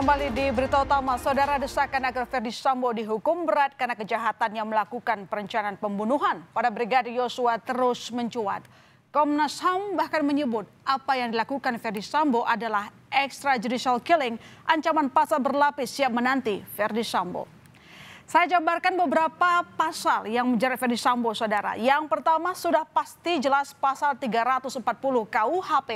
Kembali di berita utama, saudara desakan agar Ferdi Sambo dihukum berat karena kejahatannya melakukan perencanaan pembunuhan pada Brigadir Yosua terus mencuat. Komnas HAM bahkan menyebut apa yang dilakukan Ferdi Sambo adalah extrajudicial killing, ancaman pasal berlapis siap menanti Ferdi Sambo. Saya jabarkan beberapa pasal yang menjerat Ferdi Sambo, saudara. Yang pertama sudah pasti jelas pasal 340 KUHP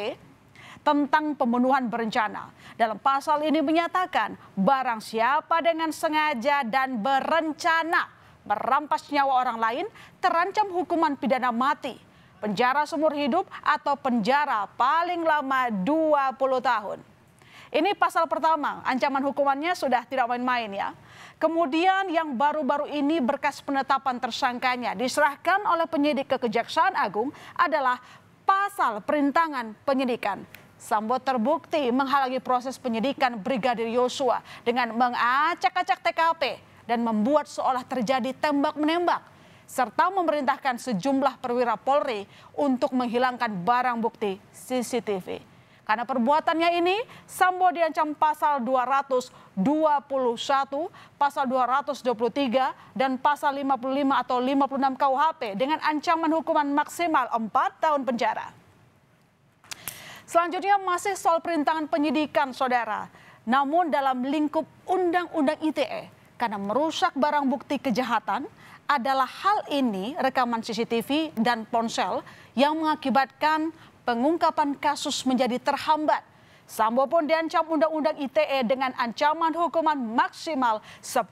tentang pembunuhan berencana. Dalam pasal ini menyatakan barang siapa dengan sengaja dan berencana merampas nyawa orang lain terancam hukuman pidana mati, penjara seumur hidup atau penjara paling lama 20 tahun. Ini pasal pertama, ancaman hukumannya sudah tidak main-main ya. Kemudian yang baru-baru ini berkas penetapan tersangkanya diserahkan oleh penyidik ke Kejaksaan Agung adalah pasal perintangan penyidikan. Sambo terbukti menghalangi proses penyidikan Brigadir Yosua dengan mengacak-acak TKP dan membuat seolah terjadi tembak-menembak serta memerintahkan sejumlah perwira Polri untuk menghilangkan barang bukti CCTV. Karena perbuatannya ini, Sambo diancam pasal 221, pasal 223, dan pasal 55 atau 56 KUHP dengan ancaman hukuman maksimal 4 tahun penjara. Selanjutnya masih soal perintangan penyidikan, Saudara. Namun dalam lingkup Undang-Undang ITE, karena merusak barang bukti kejahatan adalah hal ini rekaman CCTV dan ponsel yang mengakibatkan pengungkapan kasus menjadi terhambat. Sambo pun diancam Undang-Undang ITE dengan ancaman hukuman maksimal 10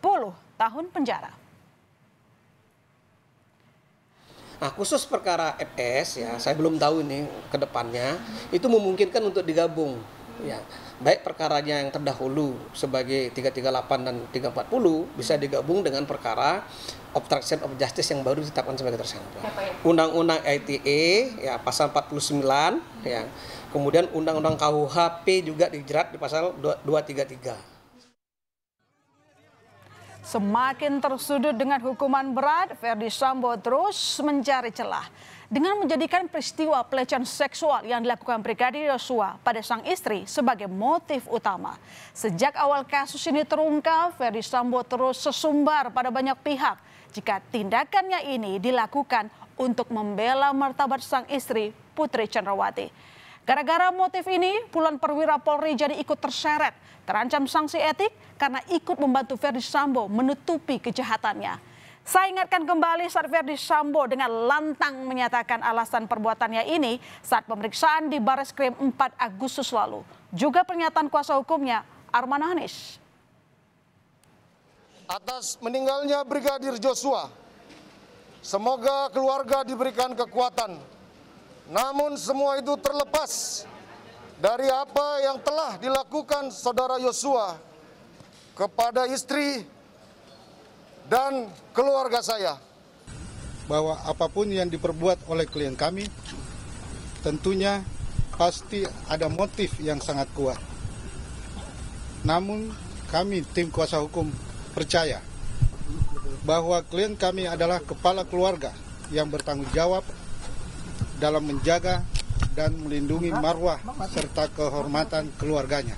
tahun penjara. Nah, khusus perkara FS ya, saya belum tahu ini ke depannya itu memungkinkan untuk digabung ya. Baik perkaranya yang terdahulu sebagai 338 dan 340 bisa digabung dengan perkara obstruction of justice yang baru ditetapkan sebagai tersangka. Ya? Undang-undang ITE ya pasal 49 ya. Kemudian undang-undang KUHP juga dijerat di pasal 233. Semakin tersudut dengan hukuman berat, Verdi Sambo terus mencari celah dengan menjadikan peristiwa pelecehan seksual yang dilakukan Brigadir Yosua pada sang istri sebagai motif utama. Sejak awal kasus ini terungkap, Verdi Sambo terus sesumbar pada banyak pihak jika tindakannya ini dilakukan untuk membela martabat sang istri Putri Chandrawati. Gara-gara motif ini, puluhan perwira Polri jadi ikut terseret, terancam sanksi etik karena ikut membantu Ferdi Sambo menutupi kejahatannya. Saya ingatkan kembali saat Ferdi Sambo dengan lantang menyatakan alasan perbuatannya ini saat pemeriksaan di Baris Krim 4 Agustus lalu. Juga pernyataan kuasa hukumnya Arman Hanis. Atas meninggalnya Brigadir Joshua, semoga keluarga diberikan kekuatan namun semua itu terlepas dari apa yang telah dilakukan saudara Yosua kepada istri dan keluarga saya. Bahwa apapun yang diperbuat oleh klien kami tentunya pasti ada motif yang sangat kuat. Namun kami tim kuasa hukum percaya bahwa klien kami adalah kepala keluarga yang bertanggung jawab dalam menjaga dan melindungi marwah serta kehormatan keluarganya.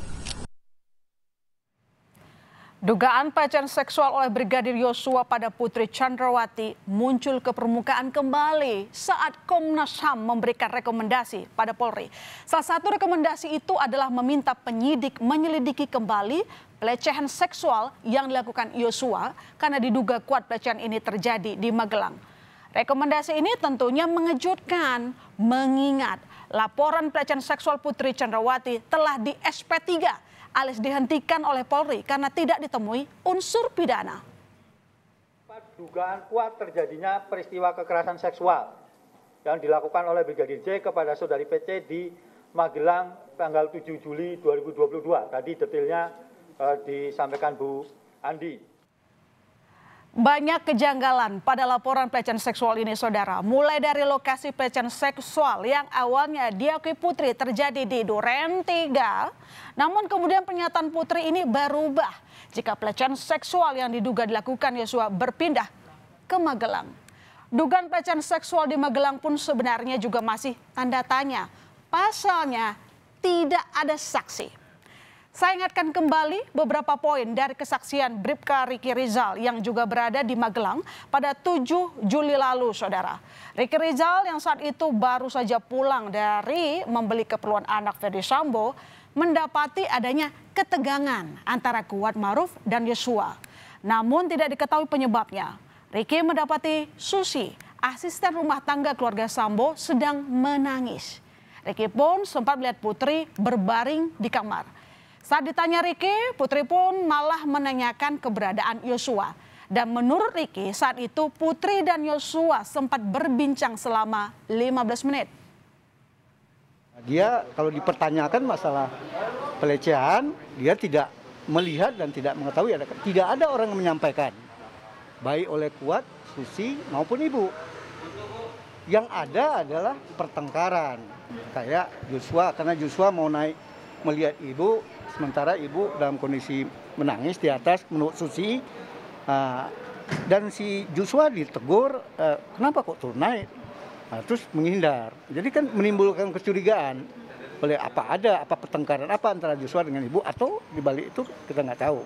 Dugaan pelecehan seksual oleh Brigadir Yosua pada Putri Chandrawati muncul ke permukaan kembali saat Komnas HAM memberikan rekomendasi pada Polri. Salah satu rekomendasi itu adalah meminta penyidik menyelidiki kembali pelecehan seksual yang dilakukan Yosua karena diduga kuat pelecehan ini terjadi di Magelang. Rekomendasi ini tentunya mengejutkan, mengingat laporan pelecehan seksual Putri Chandrawati telah di SP3 alias dihentikan oleh Polri karena tidak ditemui unsur pidana. Dugaan kuat terjadinya peristiwa kekerasan seksual yang dilakukan oleh Brigadir J kepada saudari PC di Magelang tanggal 7 Juli 2022. Tadi detailnya eh, disampaikan Bu Andi. Banyak kejanggalan pada laporan pelecehan seksual ini saudara. Mulai dari lokasi pelecehan seksual yang awalnya diakui Putri terjadi di Duren 3. Namun kemudian pernyataan Putri ini berubah jika pelecehan seksual yang diduga dilakukan Yosua berpindah ke Magelang. Dugaan pelecehan seksual di Magelang pun sebenarnya juga masih tanda tanya. Pasalnya tidak ada saksi. Saya ingatkan kembali beberapa poin dari kesaksian Bripka Riki Rizal yang juga berada di Magelang pada 7 Juli lalu, Saudara. Riki Rizal yang saat itu baru saja pulang dari membeli keperluan anak Ferdi Sambo mendapati adanya ketegangan antara Kuat Maruf dan Yesua. Namun tidak diketahui penyebabnya. Riki mendapati Susi, asisten rumah tangga keluarga Sambo sedang menangis. Riki pun sempat melihat Putri berbaring di kamar. Saat ditanya Riki, Putri pun malah menanyakan keberadaan Yosua. Dan menurut Riki, saat itu Putri dan Yosua sempat berbincang selama 15 menit. Dia kalau dipertanyakan masalah pelecehan, dia tidak melihat dan tidak mengetahui. Ada, tidak ada orang yang menyampaikan. Baik oleh kuat, susi, maupun ibu. Yang ada adalah pertengkaran. Kayak Joshua, karena Joshua mau naik melihat ibu, sementara ibu dalam kondisi menangis di atas menurut Susi. Uh, dan si Joshua ditegur, uh, kenapa kok turun naik? Nah, terus menghindar. Jadi kan menimbulkan kecurigaan oleh apa ada, apa pertengkaran apa antara Joshua dengan ibu atau dibalik itu kita nggak tahu.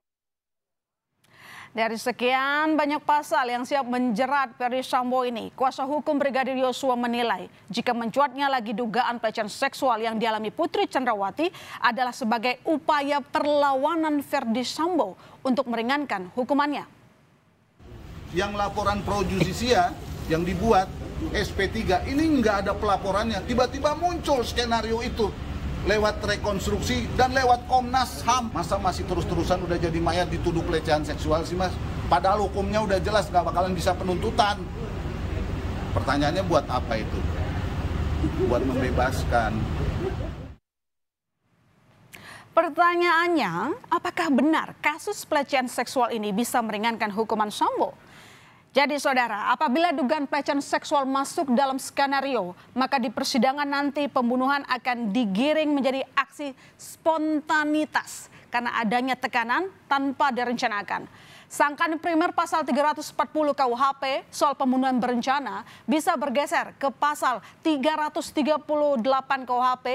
Dari sekian banyak pasal yang siap menjerat Ferry Sambo ini, kuasa hukum Brigadir Yosua menilai jika mencuatnya lagi dugaan pelecehan seksual yang dialami Putri Cendrawati adalah sebagai upaya perlawanan Ferdi Sambo untuk meringankan hukumannya. Yang laporan pro justisia yang dibuat SP3 ini nggak ada pelaporannya, tiba-tiba muncul skenario itu lewat rekonstruksi dan lewat Komnas HAM. Masa masih terus-terusan udah jadi mayat dituduh pelecehan seksual sih mas? Padahal hukumnya udah jelas gak bakalan bisa penuntutan. Pertanyaannya buat apa itu? Buat membebaskan. Pertanyaannya, apakah benar kasus pelecehan seksual ini bisa meringankan hukuman Sambo? Jadi saudara, apabila dugaan pelecehan seksual masuk dalam skenario, maka di persidangan nanti pembunuhan akan digiring menjadi aksi spontanitas karena adanya tekanan tanpa direncanakan. Sangkan primer pasal 340 KUHP soal pembunuhan berencana bisa bergeser ke pasal 338 KUHP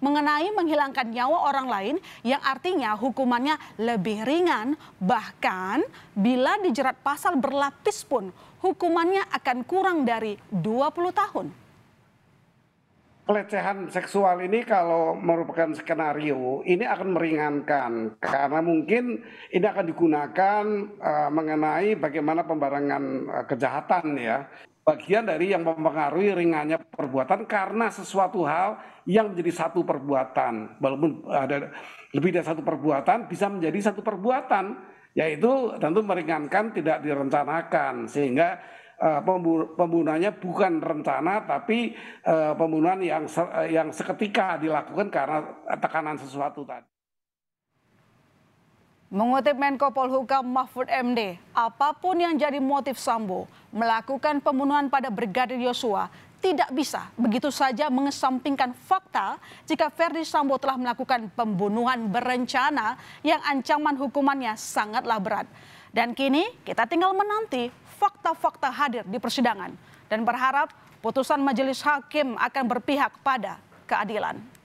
mengenai menghilangkan nyawa orang lain yang artinya hukumannya lebih ringan bahkan bila dijerat pasal berlapis pun hukumannya akan kurang dari 20 tahun. Pelecehan seksual ini kalau merupakan skenario ini akan meringankan karena mungkin ini akan digunakan uh, mengenai bagaimana pembarangan uh, kejahatan ya bagian dari yang mempengaruhi ringannya perbuatan karena sesuatu hal yang menjadi satu perbuatan walaupun ada lebih dari satu perbuatan bisa menjadi satu perbuatan yaitu tentu meringankan tidak direncanakan sehingga uh, pembunuhannya bukan rencana tapi uh, pembunuhan yang ser, yang seketika dilakukan karena tekanan sesuatu tadi Mengutip Menko Polhukam Mahfud MD, apapun yang jadi motif Sambo melakukan pembunuhan pada Brigadir Yosua tidak bisa begitu saja mengesampingkan fakta jika Ferdi Sambo telah melakukan pembunuhan berencana yang ancaman hukumannya sangatlah berat. Dan kini kita tinggal menanti fakta-fakta hadir di persidangan dan berharap putusan majelis hakim akan berpihak pada keadilan.